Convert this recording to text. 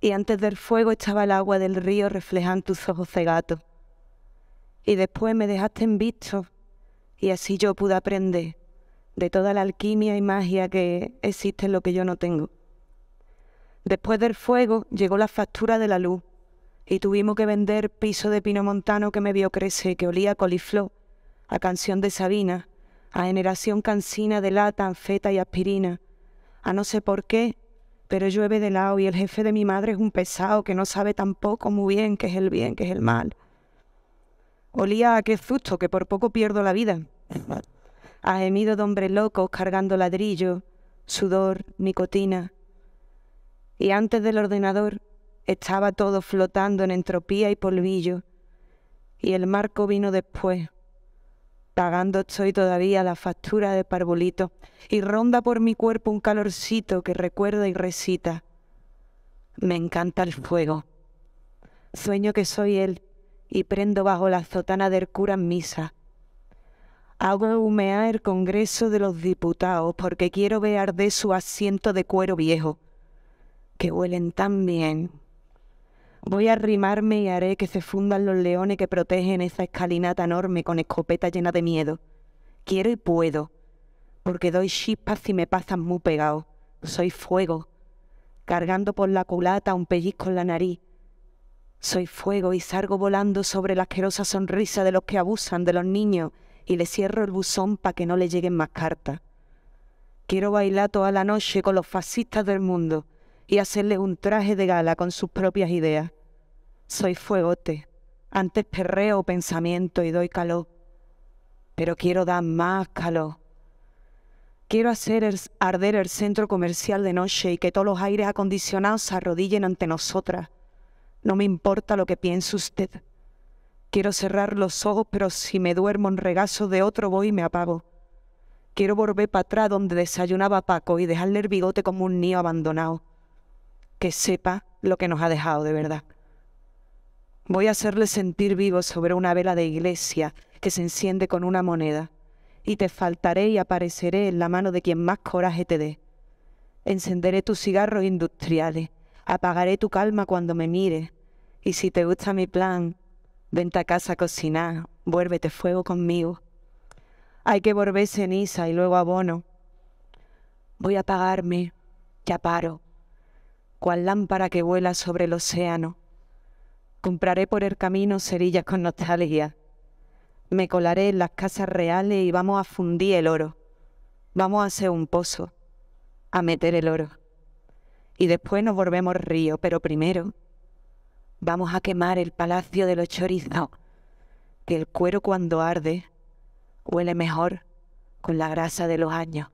y antes del fuego estaba el agua del río reflejando tus ojos de Y después me dejaste en visto, y así yo pude aprender de toda la alquimia y magia que existe en lo que yo no tengo. Después del fuego llegó la factura de la luz, y tuvimos que vender piso de pino montano que me vio crecer, que olía a coliflor, a canción de Sabina, a generación cansina de lata, anfeta y aspirina, a no sé por qué pero llueve de lado y el jefe de mi madre es un pesado que no sabe tampoco muy bien qué es el bien, qué es el mal. Olía a qué susto que por poco pierdo la vida. A gemido de hombres locos cargando ladrillo, sudor, nicotina. Y antes del ordenador estaba todo flotando en entropía y polvillo. Y el marco vino después, Pagando estoy todavía la factura de parbolito y ronda por mi cuerpo un calorcito que recuerda y recita. Me encanta el fuego. Sueño que soy él y prendo bajo la azotana del cura en misa. Hago humear el Congreso de los Diputados porque quiero ver de su asiento de cuero viejo, que huelen tan bien. Voy a arrimarme y haré que se fundan los leones que protegen esa escalinata enorme con escopeta llena de miedo. Quiero y puedo, porque doy chispas y me pasan muy pegado. Soy fuego, cargando por la culata un pellizco en la nariz. Soy fuego y salgo volando sobre la asquerosa sonrisa de los que abusan de los niños y le cierro el buzón para que no le lleguen más cartas. Quiero bailar toda la noche con los fascistas del mundo y hacerle un traje de gala con sus propias ideas. Soy fuegote, antes perreo pensamiento y doy calor, pero quiero dar más calor. Quiero hacer arder el centro comercial de noche y que todos los aires acondicionados se arrodillen ante nosotras. No me importa lo que piense usted. Quiero cerrar los ojos, pero si me duermo en regazo de otro voy y me apago. Quiero volver para atrás donde desayunaba Paco y dejarle el bigote como un niño abandonado que sepa lo que nos ha dejado de verdad. Voy a hacerle sentir vivo sobre una vela de iglesia que se enciende con una moneda, y te faltaré y apareceré en la mano de quien más coraje te dé. Encenderé tus cigarros industriales, apagaré tu calma cuando me mire, y si te gusta mi plan, vente a casa a cocinar, vuélvete fuego conmigo. Hay que volver ceniza y luego abono. Voy a apagarme, ya paro cual lámpara que vuela sobre el océano. Compraré por el camino cerillas con nostalgia. Me colaré en las casas reales y vamos a fundir el oro. Vamos a hacer un pozo, a meter el oro. Y después nos volvemos río, pero primero vamos a quemar el palacio de los chorizos, que el cuero cuando arde huele mejor con la grasa de los años.